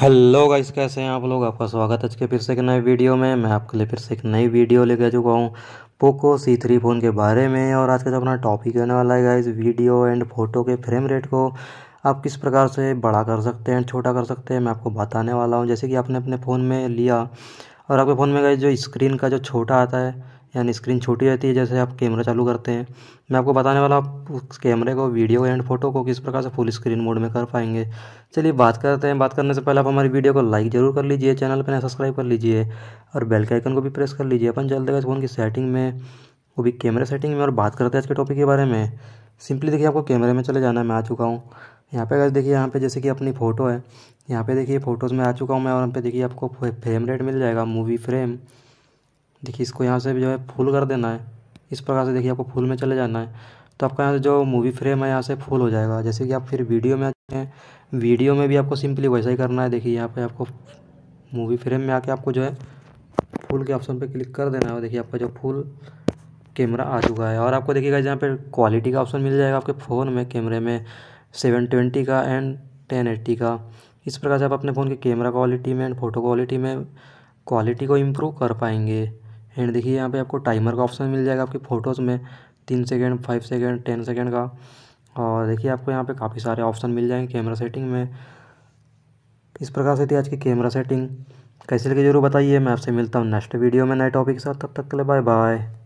hello guys कैसे हैं आप लोग आपका स्वागत है आज के फिर से एक नए वीडियो में मैं आपके लिए फिर से एक नई वीडियो लेके चुका हूँ पोको सी थ्री फ़ोन के बारे में और आज का जो अपना टॉपिक होने वाला है गाइस वीडियो एंड फोटो के फ्रेम रेट को आप किस प्रकार से बड़ा कर सकते हैं छोटा कर सकते हैं मैं आपको बताने वाला हूँ जैसे कि आपने अपने फ़ोन में लिया और आपके फ़ोन में गए जो स्क्रीन का जो छोटा आता है यानी स्क्रीन छोटी रहती है जैसे आप कैमरा चालू करते हैं मैं आपको बताने वाला आप उस कैमरे को वीडियो एंड फोटो को किस प्रकार से फुल स्क्रीन मोड में कर पाएंगे चलिए बात करते हैं बात करने से पहले आप हमारी वीडियो को लाइक जरूर कर लीजिए चैनल पर सब्सक्राइब कर लीजिए और बेल के आइकन को भी प्रेस कर लीजिए अपन चल देगा फ़ोन की सेटिंग में वो भी कैमरा सेटिंग में और बात करते हैं आज के टॉपिक के बारे में सिंपली देखिए आपको कैमरे में चले जाना है मैं आ चुका हूँ यहाँ पे अगर देखिए यहाँ पे जैसे कि अपनी फ़ोटो है यहाँ पे देखिए फ़ोटोज़ में आ चुका हूँ मैं और यहाँ पे देखिए आपको फ्रेम रेट मिल जाएगा मूवी फ्रेम देखिए इसको यहाँ से भी जो है फुल कर देना है इस प्रकार से देखिए आपको फुल में चले जाना है तो आपका यहाँ से जो मूवी फ्रेम है यहाँ से फुल हो जाएगा जैसे कि आप फिर वीडियो में आते हैं वीडियो में भी आपको सिंपली वैसा ही करना है देखिए यहाँ पे आपको मूवी फ्रेम में आके आपको जो है फुल के ऑप्शन पे क्लिक कर देना है देखिए आपका जो फुल कैमरा आ चुका है और आपको देखिएगा जहाँ पर क्वालिटी का ऑप्शन मिल जाएगा आपके फ़ोन में कैमरे में सेवन ट्वेंटी का एंड टेन एट्टी का इस प्रकार से आप अपने फ़ोन के कैमरा क्वालिटी में एंड फोटो क्वालिटी में क्वालिटी को इम्प्रूव कर पाएंगे एंड देखिए यहाँ पे आपको टाइमर का ऑप्शन मिल जाएगा आपकी फ़ोटोज़ में तीन second five second ten second का और देखिए आपको यहाँ पे काफ़ी सारे ऑप्शन मिल जाएंगे कैमरा सेटिंग में इस प्रकार से थी आज की कैमरा सेटिंग कैसे लगे जरूर बताइए मैं आपसे मिलता हूँ नेक्स्ट वीडियो में नए टॉपिक के साथ तब तक के लिए बाय बाय